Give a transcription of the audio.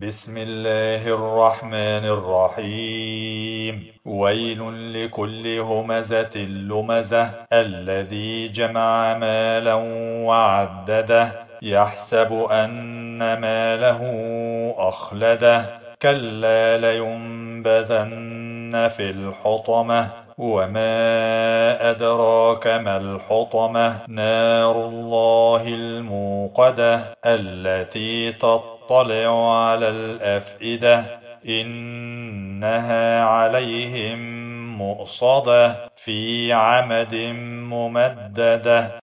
بسم الله الرحمن الرحيم ويل لكل همزه لمزه الذي جمع مالا وعدده يحسب ان ماله اخلده كلا لينبذن في الحطمه وما ادراك ما الحطمه نار الله الموقده التي تطلع تطلع على الافئده انها عليهم مؤصده في عمد ممدده